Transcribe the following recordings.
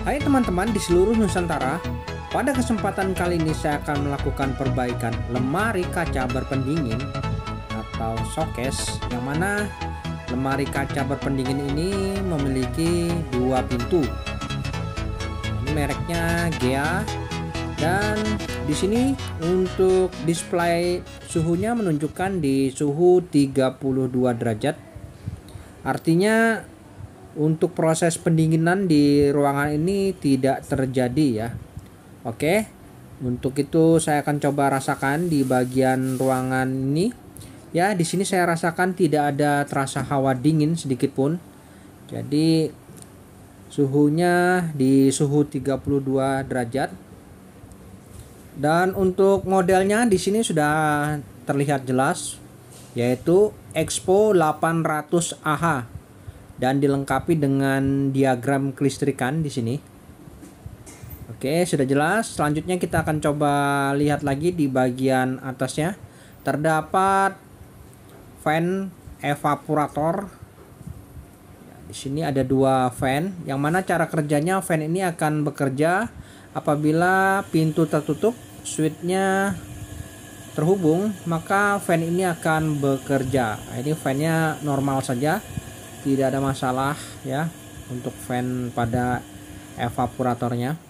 Hai teman-teman di seluruh Nusantara, pada kesempatan kali ini saya akan melakukan perbaikan lemari kaca berpendingin atau showcase yang mana lemari kaca berpendingin ini memiliki dua pintu. Ini mereknya Gea dan di sini untuk display suhunya menunjukkan di suhu 32 derajat. Artinya untuk proses pendinginan di ruangan ini tidak terjadi ya. Oke. Untuk itu saya akan coba rasakan di bagian ruangan ini. Ya, di sini saya rasakan tidak ada terasa hawa dingin sedikit pun. Jadi suhunya di suhu 32 derajat. Dan untuk modelnya di sini sudah terlihat jelas yaitu Expo 800 AH dan dilengkapi dengan diagram kelistrikan di sini. Oke, sudah jelas. Selanjutnya kita akan coba lihat lagi di bagian atasnya. Terdapat fan evaporator. Ya, di sini ada dua fan, yang mana cara kerjanya fan ini akan bekerja apabila pintu tertutup, switchnya terhubung, maka fan ini akan bekerja. Nah, ini fannya normal saja tidak ada masalah ya untuk fan pada evaporatornya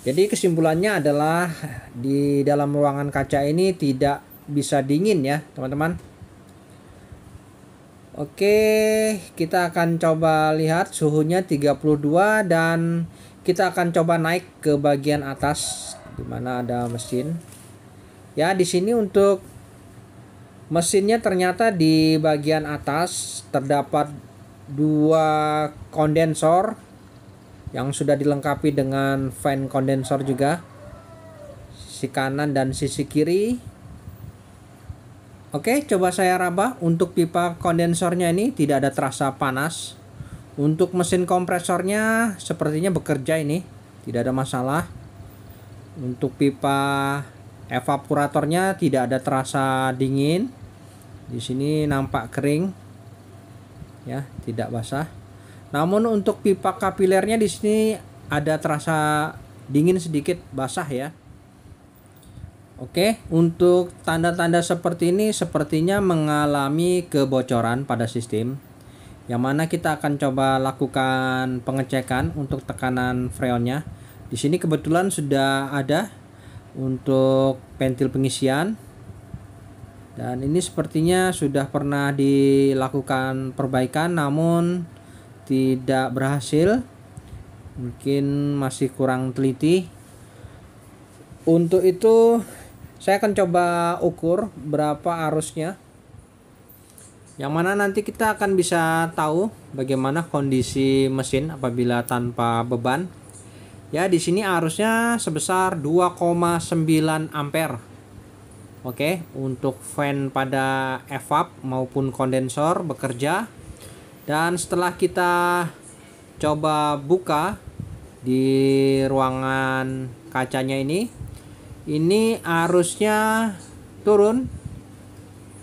jadi kesimpulannya adalah di dalam ruangan kaca ini tidak bisa dingin ya teman-teman Oke kita akan coba lihat suhunya 32 dan kita akan coba naik ke bagian atas dimana ada mesin ya di sini untuk Mesinnya ternyata di bagian atas terdapat dua kondensor yang sudah dilengkapi dengan fan kondensor juga. Sisi kanan dan sisi kiri. Oke, coba saya raba untuk pipa kondensornya ini tidak ada terasa panas. Untuk mesin kompresornya sepertinya bekerja ini, tidak ada masalah. Untuk pipa evaporatornya tidak ada terasa dingin di sini nampak kering ya tidak basah namun untuk pipa kapilernya di sini ada terasa dingin sedikit basah ya Oke, untuk tanda-tanda seperti ini sepertinya mengalami kebocoran pada sistem yang mana kita akan coba lakukan pengecekan untuk tekanan freonnya. Di sini kebetulan sudah ada untuk pentil pengisian dan ini sepertinya sudah pernah dilakukan perbaikan namun tidak berhasil. Mungkin masih kurang teliti. Untuk itu saya akan coba ukur berapa arusnya. Yang mana nanti kita akan bisa tahu bagaimana kondisi mesin apabila tanpa beban. Ya, di sini arusnya sebesar 2,9 ampere. Oke, okay, untuk fan pada evap maupun kondensor bekerja. Dan setelah kita coba buka di ruangan kacanya ini, ini arusnya turun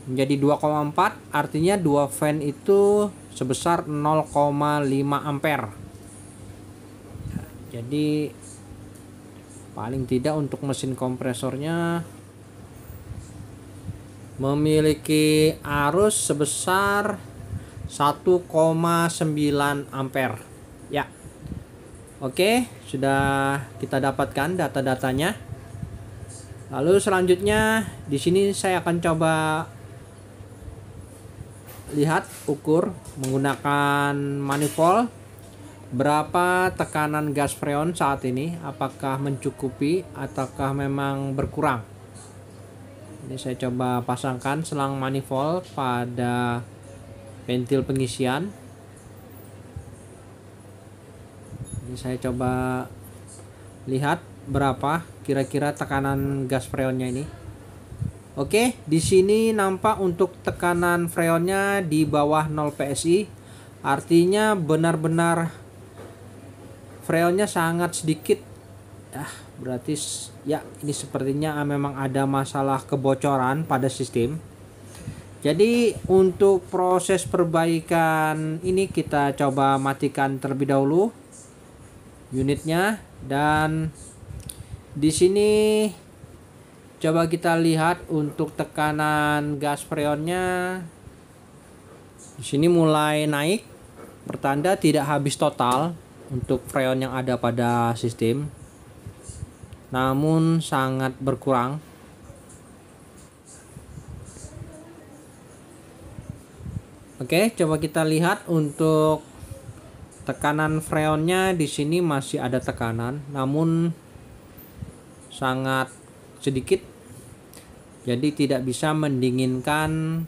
menjadi 2,4, artinya dua fan itu sebesar 0,5 ampere. Jadi paling tidak untuk mesin kompresornya memiliki arus sebesar 1,9 ampere. Ya. Oke, sudah kita dapatkan data-datanya. Lalu selanjutnya di sini saya akan coba lihat ukur menggunakan manifold berapa tekanan gas freon saat ini apakah mencukupi ataukah memang berkurang ini saya coba pasangkan selang manifold pada pentil pengisian ini saya coba lihat berapa kira-kira tekanan gas freonnya ini Oke, di sini nampak untuk tekanan freonnya di bawah 0 PSI. Artinya benar-benar freonnya sangat sedikit ah berarti ya ini sepertinya ah, memang ada masalah kebocoran pada sistem jadi untuk proses perbaikan ini kita coba matikan terlebih dahulu unitnya dan di sini coba kita lihat untuk tekanan gas freonnya di sini mulai naik pertanda tidak habis total untuk freon yang ada pada sistem namun sangat berkurang Oke, coba kita lihat untuk tekanan freonnya di sini masih ada tekanan, namun sangat sedikit. Jadi tidak bisa mendinginkan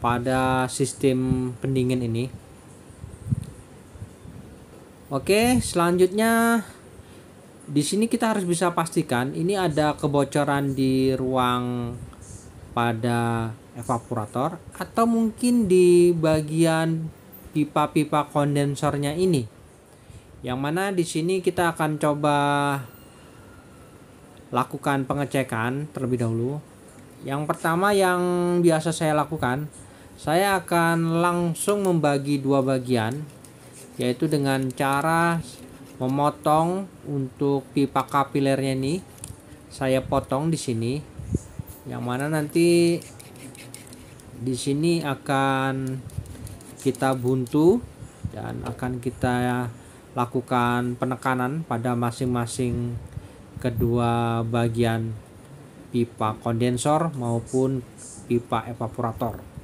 pada sistem pendingin ini. Oke, selanjutnya di sini kita harus bisa pastikan ini ada kebocoran di ruang pada evaporator atau mungkin di bagian pipa-pipa kondensornya ini. Yang mana di sini kita akan coba lakukan pengecekan terlebih dahulu. Yang pertama yang biasa saya lakukan, saya akan langsung membagi dua bagian yaitu dengan cara memotong untuk pipa kapilernya ini saya potong di sini yang mana nanti di sini akan kita buntu dan akan kita lakukan penekanan pada masing-masing kedua bagian pipa kondensor maupun pipa evaporator.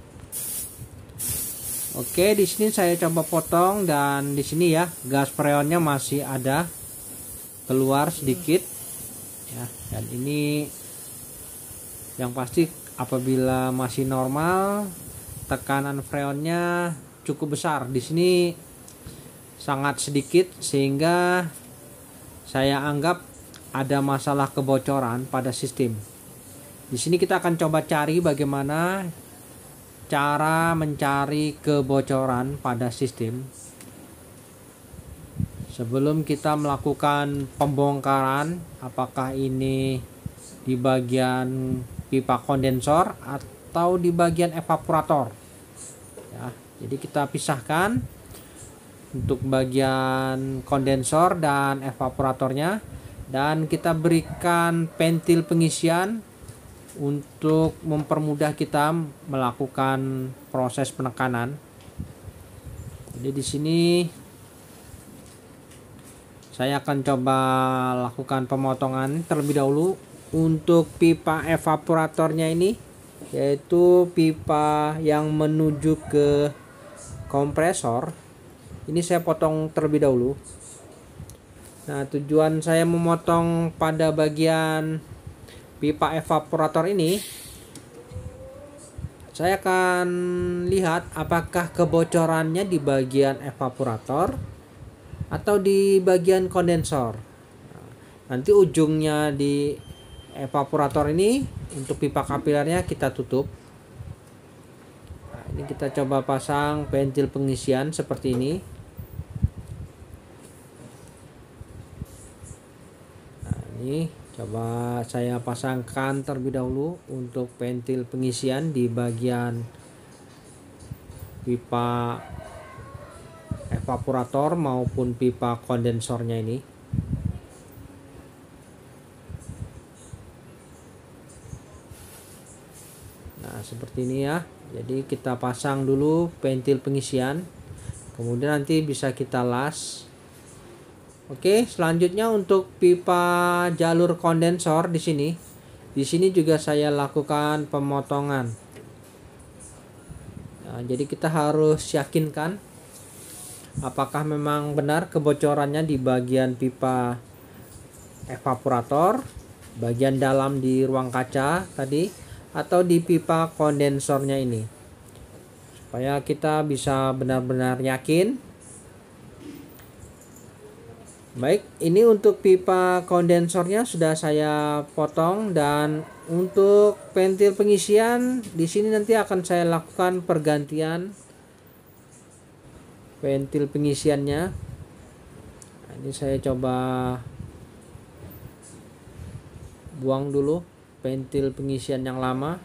Oke, di sini saya coba potong dan di sini ya gas freonnya masih ada keluar sedikit. Ya, dan ini yang pasti apabila masih normal tekanan freonnya cukup besar. Di sini sangat sedikit sehingga saya anggap ada masalah kebocoran pada sistem. Di sini kita akan coba cari bagaimana cara mencari kebocoran pada sistem sebelum kita melakukan pembongkaran apakah ini di bagian pipa kondensor atau di bagian evaporator ya, jadi kita pisahkan untuk bagian kondensor dan evaporatornya dan kita berikan pentil pengisian untuk mempermudah kita melakukan proses penekanan. Jadi di sini saya akan coba lakukan pemotongan terlebih dahulu untuk pipa evaporatornya ini yaitu pipa yang menuju ke kompresor. Ini saya potong terlebih dahulu. Nah, tujuan saya memotong pada bagian pipa evaporator ini saya akan lihat apakah kebocorannya di bagian evaporator atau di bagian kondensor nanti ujungnya di evaporator ini untuk pipa kapilernya kita tutup nah, ini kita coba pasang pentil pengisian seperti ini coba saya pasangkan terlebih dahulu untuk pentil pengisian di bagian pipa evaporator maupun pipa kondensornya ini nah seperti ini ya jadi kita pasang dulu pentil pengisian kemudian nanti bisa kita las Oke, selanjutnya untuk pipa jalur kondensor di sini. Di sini juga saya lakukan pemotongan. Nah, jadi kita harus yakinkan apakah memang benar kebocorannya di bagian pipa evaporator, bagian dalam di ruang kaca tadi atau di pipa kondensornya ini. Supaya kita bisa benar-benar yakin Baik, ini untuk pipa kondensornya sudah saya potong dan untuk pentil pengisian di sini nanti akan saya lakukan pergantian pentil pengisiannya. Nah, ini saya coba buang dulu pentil pengisian yang lama.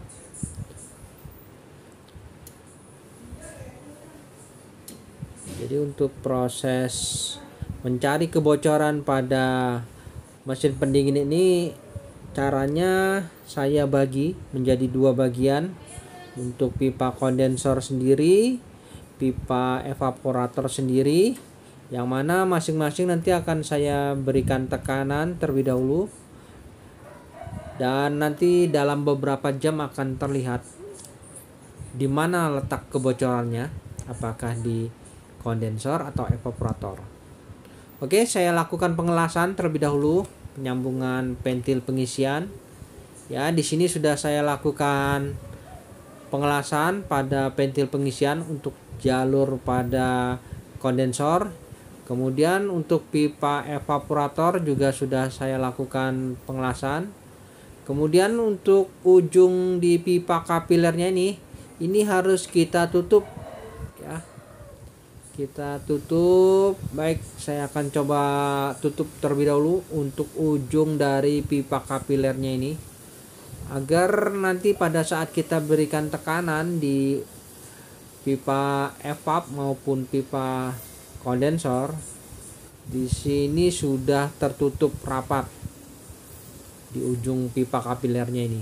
Jadi untuk proses mencari kebocoran pada mesin pendingin ini caranya saya bagi menjadi dua bagian untuk pipa kondensor sendiri pipa evaporator sendiri yang mana masing-masing nanti akan saya berikan tekanan terlebih dahulu dan nanti dalam beberapa jam akan terlihat di mana letak kebocorannya apakah di kondensor atau evaporator Oke, saya lakukan pengelasan terlebih dahulu, penyambungan pentil pengisian. Ya, di sini sudah saya lakukan pengelasan pada pentil pengisian untuk jalur pada kondensor. Kemudian untuk pipa evaporator juga sudah saya lakukan pengelasan. Kemudian untuk ujung di pipa kapilernya ini, ini harus kita tutup kita tutup baik saya akan coba tutup terlebih dahulu untuk ujung dari pipa kapilernya ini agar nanti pada saat kita berikan tekanan di pipa evap maupun pipa kondensor di sini sudah tertutup rapat di ujung pipa kapilernya ini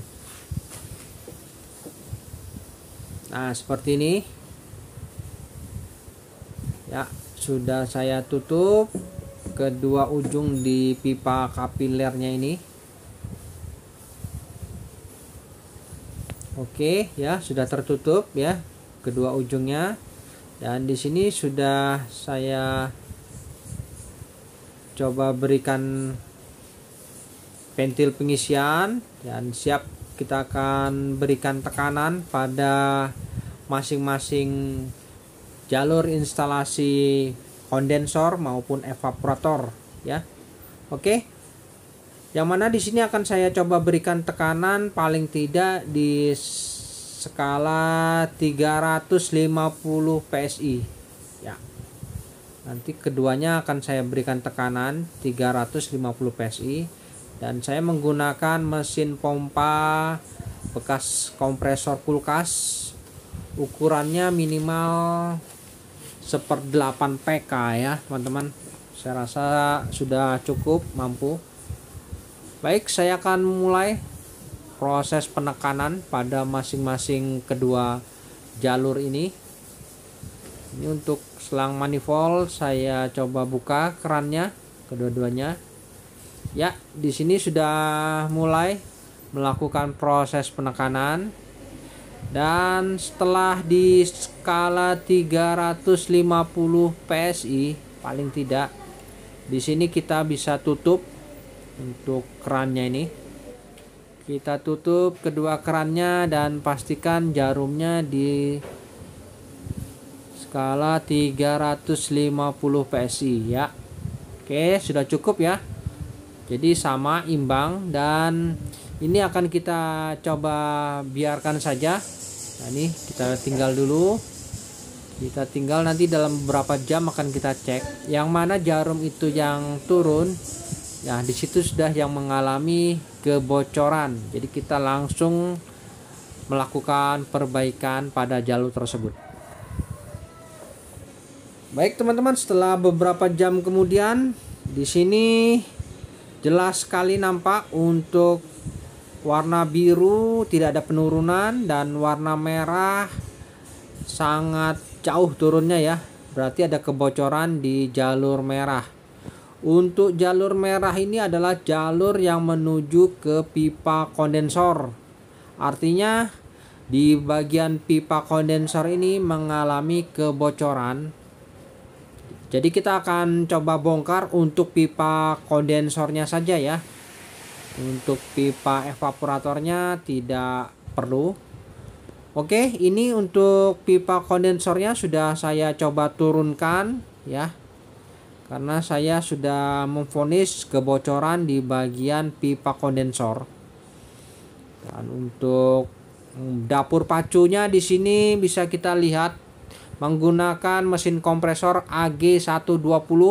nah seperti ini ya sudah saya tutup kedua ujung di pipa kapilernya ini oke ya sudah tertutup ya kedua ujungnya dan di sini sudah saya coba berikan pentil pengisian dan siap kita akan berikan tekanan pada masing-masing jalur instalasi kondensor maupun evaporator ya. Oke. Yang mana di sini akan saya coba berikan tekanan paling tidak di skala 350 PSI ya. Nanti keduanya akan saya berikan tekanan 350 PSI dan saya menggunakan mesin pompa bekas kompresor kulkas ukurannya minimal seperdelapan PK ya teman-teman saya rasa sudah cukup mampu baik saya akan mulai proses penekanan pada masing-masing kedua jalur ini ini untuk selang manifold saya coba buka kerannya kedua-duanya ya di sini sudah mulai melakukan proses penekanan dan setelah di skala 350 PSI paling tidak di sini kita bisa tutup untuk kerannya ini kita tutup kedua kerannya dan pastikan jarumnya di skala 350 PSI ya Oke sudah cukup ya jadi sama imbang dan ini akan kita coba biarkan saja nah ini kita tinggal dulu kita tinggal nanti dalam beberapa jam akan kita cek yang mana jarum itu yang turun nah ya, disitu sudah yang mengalami kebocoran jadi kita langsung melakukan perbaikan pada jalur tersebut baik teman-teman setelah beberapa jam kemudian di sini jelas sekali nampak untuk warna biru tidak ada penurunan dan warna merah sangat jauh turunnya ya berarti ada kebocoran di jalur merah untuk jalur merah ini adalah jalur yang menuju ke pipa kondensor artinya di bagian pipa kondensor ini mengalami kebocoran jadi kita akan coba bongkar untuk pipa kondensornya saja ya untuk pipa evaporatornya tidak perlu Oke ini untuk pipa kondensornya sudah saya coba turunkan ya karena saya sudah memfonis kebocoran di bagian pipa kondensor dan untuk dapur pacunya di sini bisa kita lihat menggunakan mesin kompresor AG120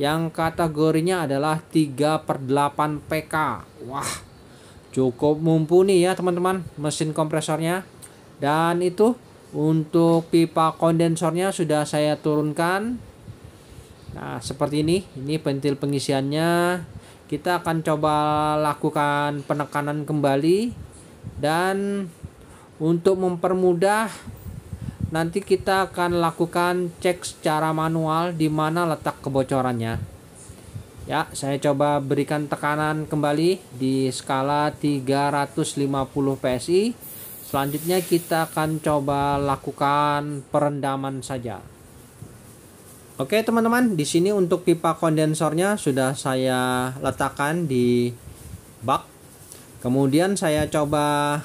yang kategorinya adalah 3 per 8 PK. Wah, cukup mumpuni ya teman-teman mesin kompresornya. Dan itu untuk pipa kondensornya sudah saya turunkan. Nah, seperti ini. Ini pentil pengisiannya. Kita akan coba lakukan penekanan kembali dan untuk mempermudah Nanti kita akan lakukan cek secara manual di mana letak kebocorannya. Ya, saya coba berikan tekanan kembali di skala 350 PSI. Selanjutnya kita akan coba lakukan perendaman saja. Oke teman-teman, di sini untuk pipa kondensornya sudah saya letakkan di bak. Kemudian saya coba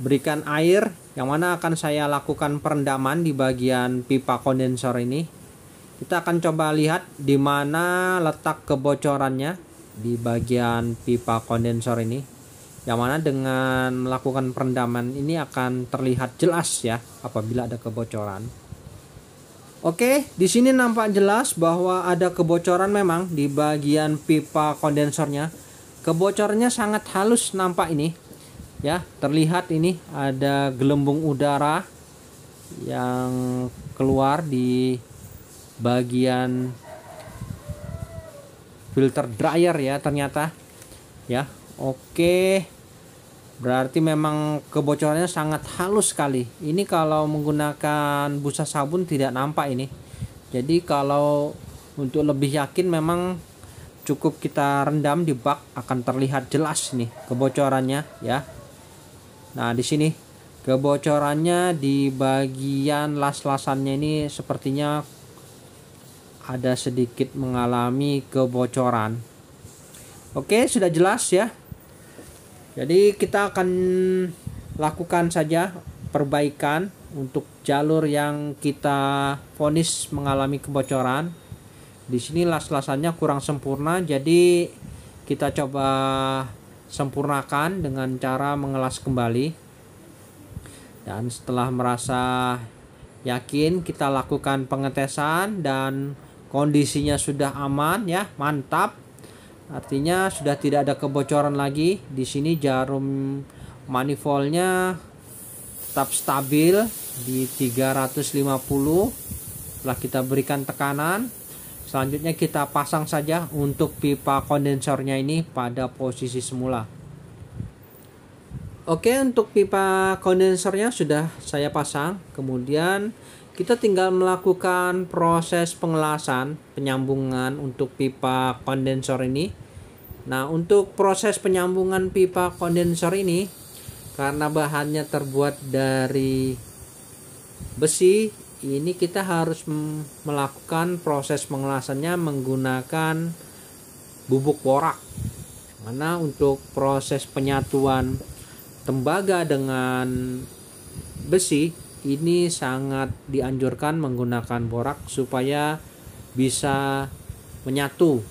berikan air yang mana akan saya lakukan perendaman di bagian pipa kondensor ini kita akan coba lihat di mana letak kebocorannya di bagian pipa kondensor ini yang mana dengan melakukan perendaman ini akan terlihat jelas ya apabila ada kebocoran Oke, di sini nampak jelas bahwa ada kebocoran memang di bagian pipa kondensornya. Kebocorannya sangat halus nampak ini ya terlihat ini ada gelembung udara yang keluar di bagian filter dryer ya ternyata ya oke berarti memang kebocorannya sangat halus sekali ini kalau menggunakan busa sabun tidak nampak ini jadi kalau untuk lebih yakin memang cukup kita rendam di bak akan terlihat jelas nih kebocorannya ya Nah, di sini kebocorannya di bagian las-lasannya ini sepertinya ada sedikit mengalami kebocoran. Oke, sudah jelas ya. Jadi kita akan lakukan saja perbaikan untuk jalur yang kita vonis mengalami kebocoran. Di sini las-lasannya kurang sempurna, jadi kita coba sempurnakan dengan cara mengelas kembali. Dan setelah merasa yakin kita lakukan pengetesan dan kondisinya sudah aman ya, mantap. Artinya sudah tidak ada kebocoran lagi. Di sini jarum manifoldnya tetap stabil di 350 setelah kita berikan tekanan Selanjutnya kita pasang saja untuk pipa kondensornya ini pada posisi semula. Oke, untuk pipa kondensornya sudah saya pasang. Kemudian kita tinggal melakukan proses pengelasan penyambungan untuk pipa kondensor ini. Nah, untuk proses penyambungan pipa kondensor ini karena bahannya terbuat dari besi ini kita harus melakukan proses pengelasannya menggunakan bubuk borak mana untuk proses penyatuan tembaga dengan besi ini sangat dianjurkan menggunakan borak supaya bisa menyatu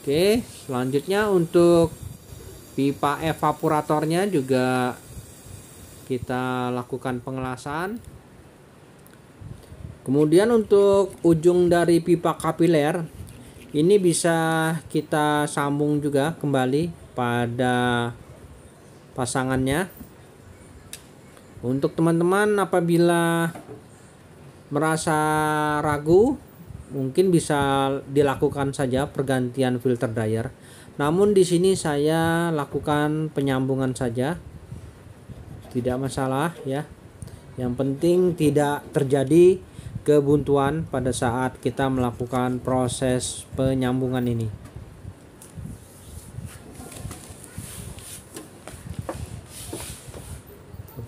Oke, selanjutnya untuk pipa evaporatornya juga kita lakukan pengelasan kemudian untuk ujung dari pipa kapiler ini bisa kita sambung juga kembali pada pasangannya untuk teman-teman apabila merasa ragu mungkin bisa dilakukan saja pergantian filter dryer namun di sini saya lakukan penyambungan saja tidak masalah ya yang penting tidak terjadi kebuntuan pada saat kita melakukan proses penyambungan ini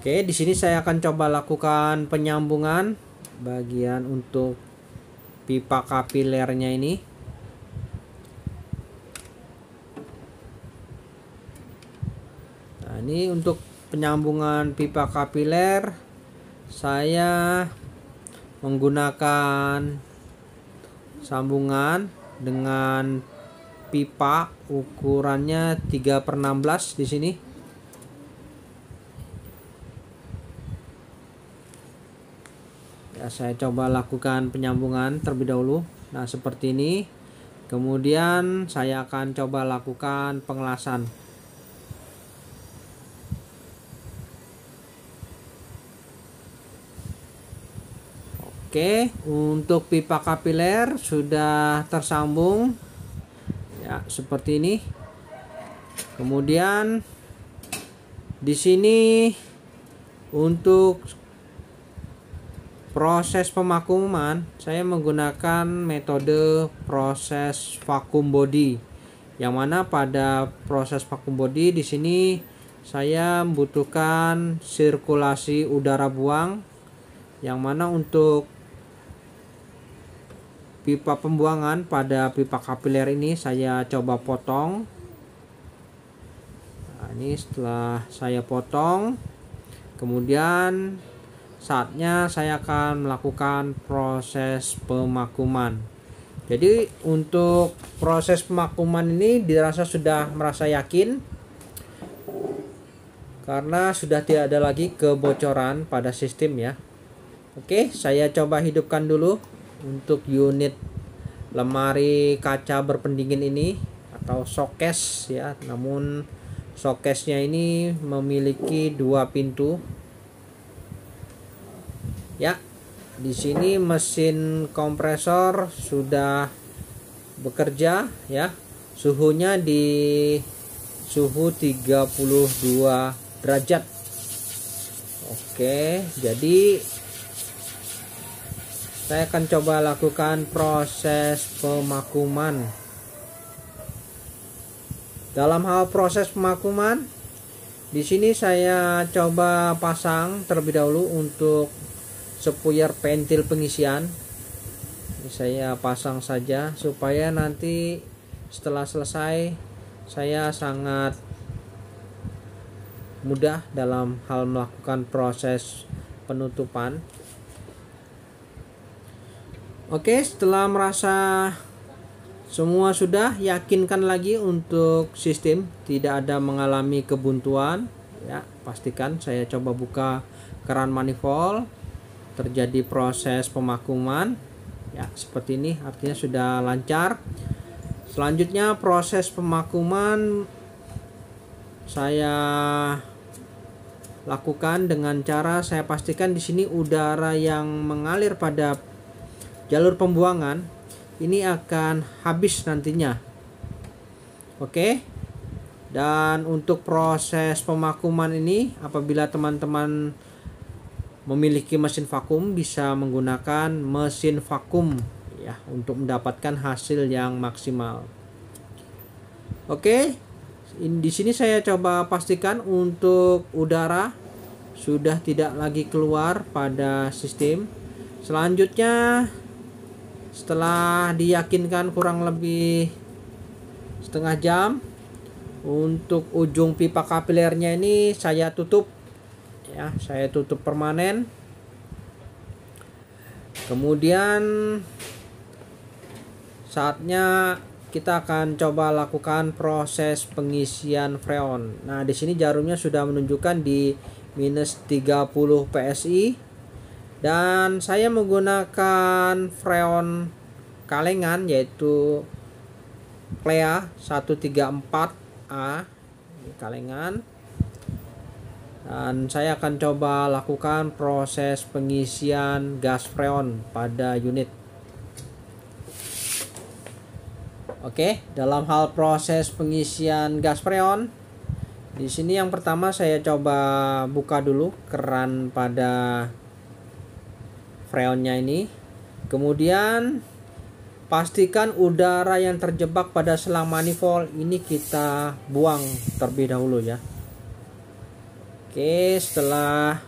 Oke, di sini saya akan coba lakukan penyambungan bagian untuk pipa kapilernya ini. Nah, ini untuk penyambungan pipa kapiler saya menggunakan sambungan dengan pipa ukurannya 3 per 16 di sini ya saya coba lakukan penyambungan terlebih dahulu nah seperti ini kemudian saya akan coba lakukan pengelasan Oke, untuk pipa kapiler sudah tersambung ya seperti ini. Kemudian di sini untuk proses pemakuman saya menggunakan metode proses vakum body yang mana pada proses vakum body di sini saya membutuhkan sirkulasi udara buang yang mana untuk pipa pembuangan pada pipa kapiler ini saya coba potong nah, ini setelah saya potong kemudian saatnya saya akan melakukan proses pemakuman jadi untuk proses pemakuman ini dirasa sudah merasa yakin karena sudah tidak ada lagi kebocoran pada sistem ya Oke saya coba hidupkan dulu untuk unit lemari kaca berpendingin ini atau sokes ya namun sokesnya ini memiliki dua pintu ya di sini mesin kompresor sudah bekerja ya suhunya di suhu 32 derajat oke jadi saya akan coba lakukan proses pemakuman dalam hal proses pemakuman di sini saya coba pasang terlebih dahulu untuk sepuyer pentil pengisian saya pasang saja supaya nanti setelah selesai saya sangat mudah dalam hal melakukan proses penutupan Oke, setelah merasa semua sudah yakinkan lagi untuk sistem tidak ada mengalami kebuntuan ya pastikan saya coba buka keran manifold terjadi proses pemakuman ya seperti ini artinya sudah lancar selanjutnya proses pemakuman saya lakukan dengan cara saya pastikan di sini udara yang mengalir pada jalur pembuangan ini akan habis nantinya. Oke. Dan untuk proses pemakuman ini apabila teman-teman memiliki mesin vakum bisa menggunakan mesin vakum ya untuk mendapatkan hasil yang maksimal. Oke. Di sini saya coba pastikan untuk udara sudah tidak lagi keluar pada sistem. Selanjutnya setelah diyakinkan kurang lebih setengah jam untuk ujung pipa kapilernya ini saya tutup ya saya tutup permanen kemudian saatnya kita akan coba lakukan proses pengisian freon nah di sini jarumnya sudah menunjukkan di minus 30 psi dan saya menggunakan freon kalengan yaitu Plea 134A kalengan dan saya akan coba lakukan proses pengisian gas freon pada unit Oke, dalam hal proses pengisian gas freon, di sini yang pertama saya coba buka dulu keran pada freonnya ini. Kemudian pastikan udara yang terjebak pada selang manifold ini kita buang terlebih dahulu ya. Oke, setelah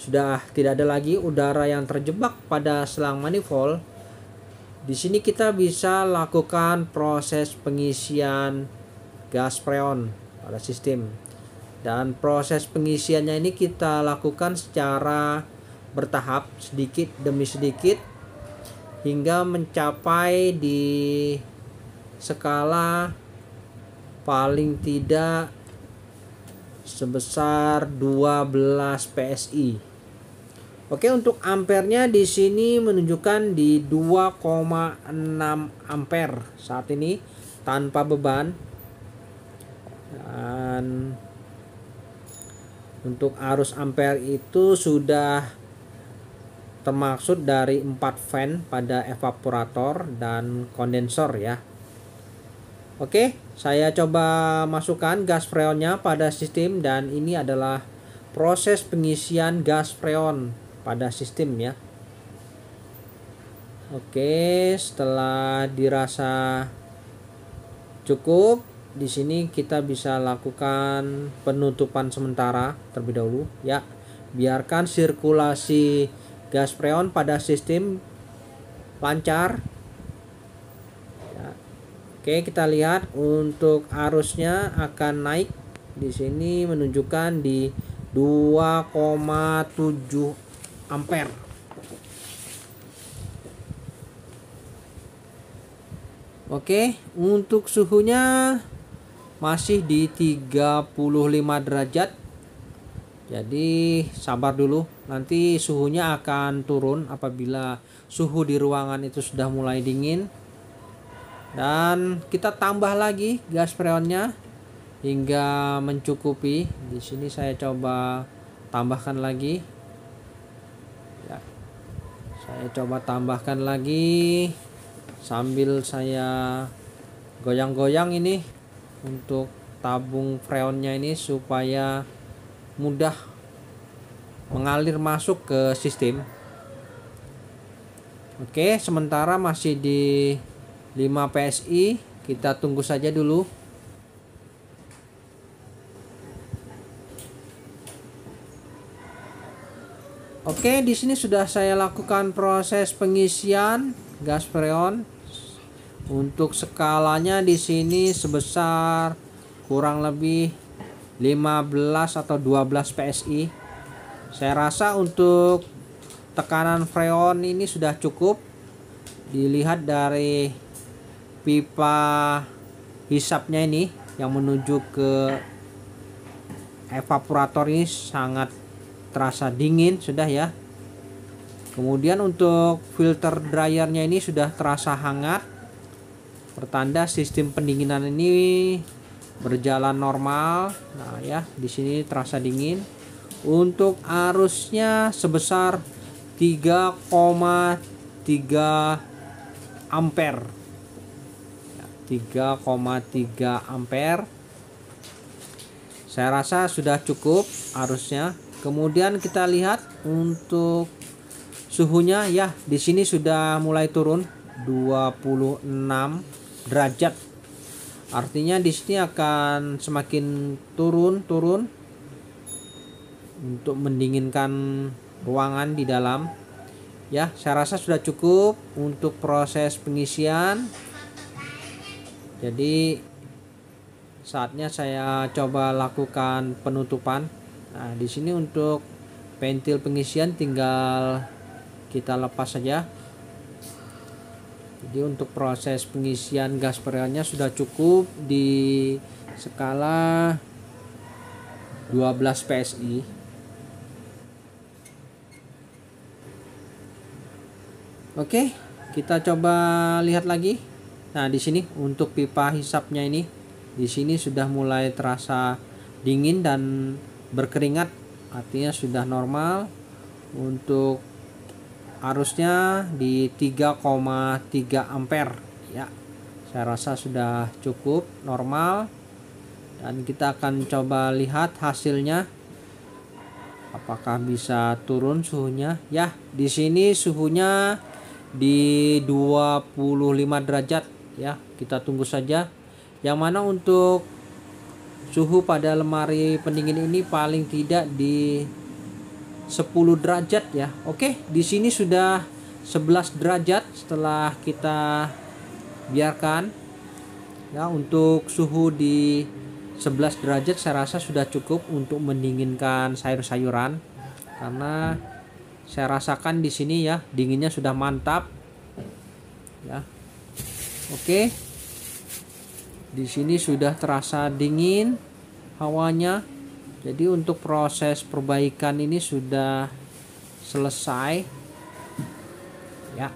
sudah tidak ada lagi udara yang terjebak pada selang manifold, di sini kita bisa lakukan proses pengisian gas freon pada sistem. Dan proses pengisiannya ini kita lakukan secara bertahap sedikit demi sedikit hingga mencapai di skala paling tidak sebesar 12 PSI. Oke, untuk ampernya di sini menunjukkan di 2,6 ampere saat ini tanpa beban. Dan untuk arus ampere itu sudah termasuk dari empat fan pada evaporator dan kondensor ya. Oke, saya coba masukkan gas freonnya pada sistem dan ini adalah proses pengisian gas freon pada sistem ya. Oke, setelah dirasa cukup, di sini kita bisa lakukan penutupan sementara terlebih dahulu ya. Biarkan sirkulasi gas freon pada sistem lancar ya. Oke kita lihat untuk arusnya akan naik di sini menunjukkan di 2,7 ampere Oke untuk suhunya masih di 35 derajat jadi sabar dulu nanti suhunya akan turun apabila suhu di ruangan itu sudah mulai dingin dan kita tambah lagi gas freonnya hingga mencukupi di sini saya coba tambahkan lagi ya saya coba tambahkan lagi sambil saya goyang-goyang ini untuk tabung freonnya ini supaya mudah mengalir masuk ke sistem Oke sementara masih di 5 PSI kita tunggu saja dulu Oke, di sini sudah saya lakukan proses pengisian gas freon. Untuk skalanya di sini sebesar kurang lebih 15 atau 12 PSI. Saya rasa untuk tekanan freon ini sudah cukup dilihat dari pipa hisapnya ini yang menuju ke evaporator ini sangat terasa dingin sudah ya kemudian untuk filter dryernya ini sudah terasa hangat pertanda sistem pendinginan ini berjalan normal nah ya di sini terasa dingin untuk arusnya sebesar 3,3 ampere 3,3 ampere saya rasa sudah cukup arusnya kemudian kita lihat untuk suhunya ya di sini sudah mulai turun 26 derajat artinya di sini akan semakin turun turun untuk mendinginkan ruangan di dalam ya saya rasa sudah cukup untuk proses pengisian jadi saatnya saya coba lakukan penutupan nah di sini untuk pentil pengisian tinggal kita lepas saja jadi untuk proses pengisian gas perelnya sudah cukup di skala 12 PSI Oke, kita coba lihat lagi. Nah, di sini untuk pipa hisapnya ini di sini sudah mulai terasa dingin dan berkeringat, artinya sudah normal. Untuk arusnya di 3,3 ampere ya. Saya rasa sudah cukup normal. Dan kita akan coba lihat hasilnya apakah bisa turun suhunya ya di sini suhunya di 25 derajat ya kita tunggu saja yang mana untuk suhu pada lemari pendingin ini paling tidak di 10 derajat ya Oke di sini sudah 11 derajat setelah kita biarkan ya untuk suhu di 11 derajat saya rasa sudah cukup untuk mendinginkan sayur-sayuran karena saya rasakan di sini ya dinginnya sudah mantap ya oke di sini sudah terasa dingin hawanya jadi untuk proses perbaikan ini sudah selesai ya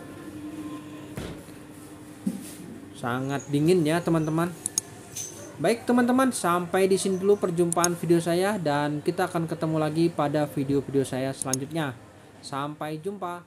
sangat dingin ya teman-teman Baik teman-teman, sampai di sini dulu perjumpaan video saya dan kita akan ketemu lagi pada video-video saya selanjutnya. Sampai jumpa.